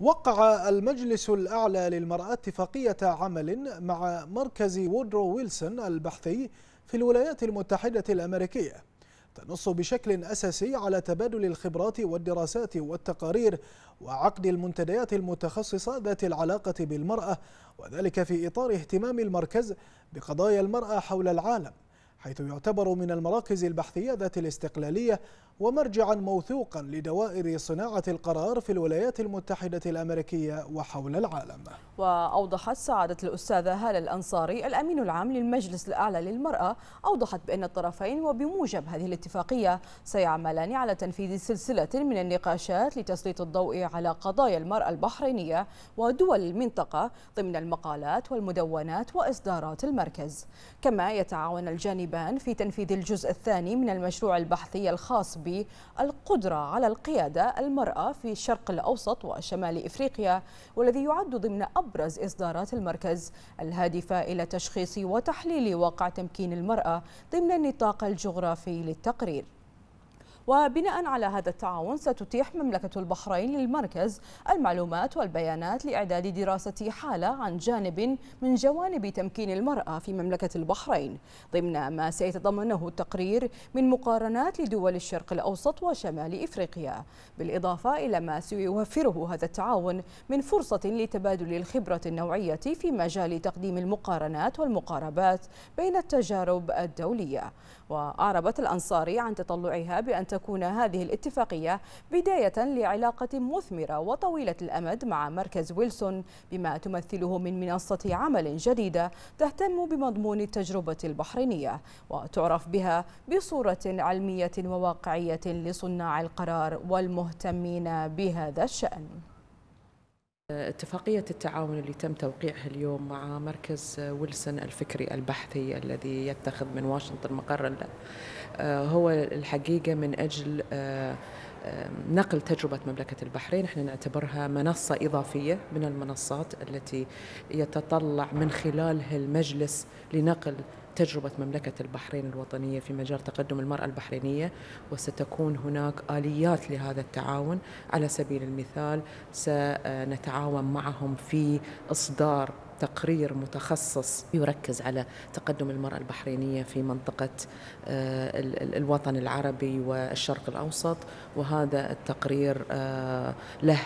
وقع المجلس الأعلى للمرأة اتفاقية عمل مع مركز وودرو ويلسون البحثي في الولايات المتحدة الأمريكية تنص بشكل أساسي على تبادل الخبرات والدراسات والتقارير وعقد المنتديات المتخصصة ذات العلاقة بالمرأة وذلك في إطار اهتمام المركز بقضايا المرأة حول العالم حيث يعتبر من المراكز البحثية ذات الاستقلالية ومرجعا موثوقا لدوائر صناعة القرار في الولايات المتحدة الأمريكية وحول العالم وأوضحت سعادة الأستاذة هالة الأنصاري الأمين العام للمجلس الأعلى للمرأة أوضحت بأن الطرفين وبموجب هذه الاتفاقية سيعملان على تنفيذ سلسلة من النقاشات لتسليط الضوء على قضايا المرأة البحرينية ودول المنطقة ضمن المقالات والمدونات وإصدارات المركز كما يتعاون الجانبان في تنفيذ الجزء الثاني من المشروع البحثي الخاص الغربي القدرة على القيادة المرأة في الشرق الأوسط وشمال إفريقيا والذي يعد ضمن أبرز إصدارات المركز الهادفة إلى تشخيص وتحليل واقع تمكين المرأة ضمن النطاق الجغرافي للتقرير وبناء على هذا التعاون ستتيح مملكة البحرين للمركز المعلومات والبيانات لإعداد دراسة حالة عن جانب من جوانب تمكين المرأة في مملكة البحرين ضمن ما سيتضمنه التقرير من مقارنات لدول الشرق الأوسط وشمال إفريقيا بالإضافة إلى ما سيوفره هذا التعاون من فرصة لتبادل الخبرة النوعية في مجال تقديم المقارنات والمقاربات بين التجارب الدولية وأعربت الأنصاري عن تطلعها بأن تكون هذه الاتفاقية بداية لعلاقة مثمرة وطويلة الأمد مع مركز ويلسون بما تمثله من منصة عمل جديدة تهتم بمضمون التجربة البحرينية وتعرف بها بصورة علمية وواقعية لصناع القرار والمهتمين بهذا الشأن اتفاقية التعاون اللي تم توقيعها اليوم مع مركز ويلسون الفكري البحثي الذي يتخذ من واشنطن مقرا له آه، هو الحقيقة من أجل آه، نقل تجربة مملكة البحرين احنا نعتبرها منصة إضافية من المنصات التي يتطلع من خلالها المجلس لنقل تجربة مملكة البحرين الوطنية في مجال تقدم المرأة البحرينية وستكون هناك آليات لهذا التعاون على سبيل المثال سنتعاون معهم في إصدار تقرير متخصص يركز على تقدم المرأة البحرينية في منطقة آه، الوطن العربي والشرق الأوسط وهذا التقرير آه، له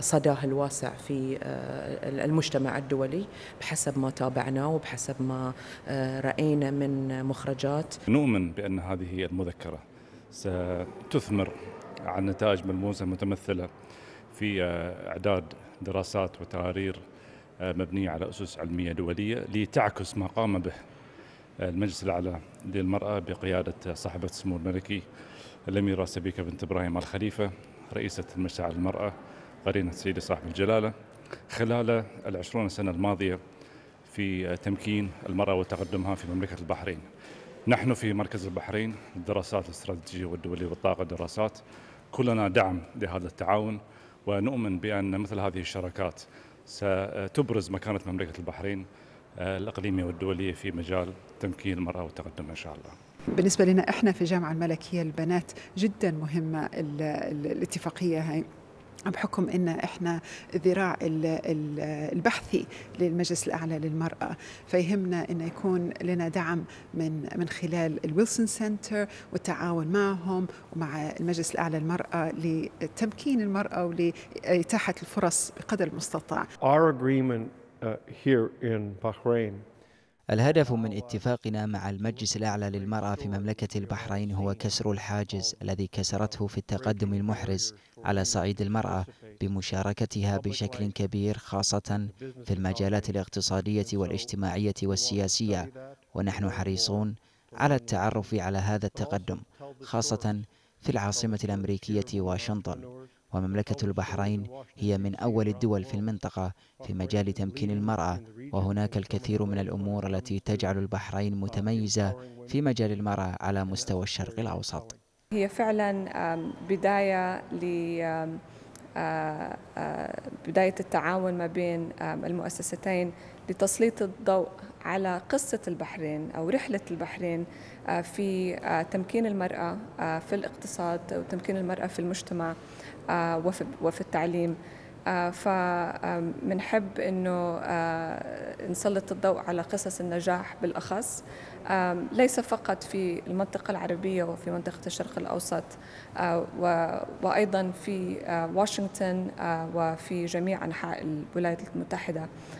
صداه الواسع في آه، المجتمع الدولي بحسب ما تابعناه وبحسب ما آه، راينا من مخرجات نؤمن بان هذه المذكره ستثمر عن نتائج ملموسه متمثله في آه، اعداد دراسات وتقارير مبنيه على اسس علميه دوليه لتعكس ما قام به المجلس الاعلى للمراه بقياده صاحبه السمو الملكي الاميره سبيكه بنت ابراهيم الخليفه رئيسه المجلس الاعلى للمراه قرينة سيدي صاحب الجلالة خلال العشرون سنة الماضية في تمكين المرأة وتقدمها في مملكة البحرين نحن في مركز البحرين الدراسات الاستراتيجية والدولية والطاقة الدراسات كلنا دعم لهذا التعاون ونؤمن بأن مثل هذه الشراكات ستبرز مكانة مملكة البحرين آه، الإقليمية والدولية في مجال تمكين المرأة والتقدم إن شاء الله بالنسبة لنا إحنا في الجامعة الملكية البنات جدا مهمة الاتفاقية هاي بحكم ان احنا الذراع البحثي للمجلس الاعلى للمراه فيهمنا ان يكون لنا دعم من من خلال الويلسون سنتر والتعاون معهم ومع المجلس الاعلى للمراه لتمكين المراه ولاتاحه الفرص بقدر المستطاع. Our agreement uh, here in Bahrain الهدف من اتفاقنا مع المجلس الأعلى للمرأة في مملكة البحرين هو كسر الحاجز الذي كسرته في التقدم المحرز على صعيد المرأة بمشاركتها بشكل كبير خاصة في المجالات الاقتصادية والاجتماعية والسياسية ونحن حريصون على التعرف على هذا التقدم خاصة في العاصمة الأمريكية واشنطن ومملكة البحرين هي من أول الدول في المنطقة في مجال تمكين المرأة وهناك الكثير من الأمور التي تجعل البحرين متميزة في مجال المرأة على مستوى الشرق الأوسط هي فعلا بداية ل بداية التعاون ما بين المؤسستين لتسليط الضوء على قصة البحرين أو رحلة البحرين آه، في آه، تمكين المرأة آه، في الاقتصاد وتمكين المرأة في المجتمع وفي التعليم آه، فمنحب آه، انه آه، نسلط الضوء على قصص النجاح بالاخص ليس فقط في المنطقه العربيه وفي منطقه الشرق الاوسط وايضا في واشنطن وفي جميع انحاء الولايات المتحده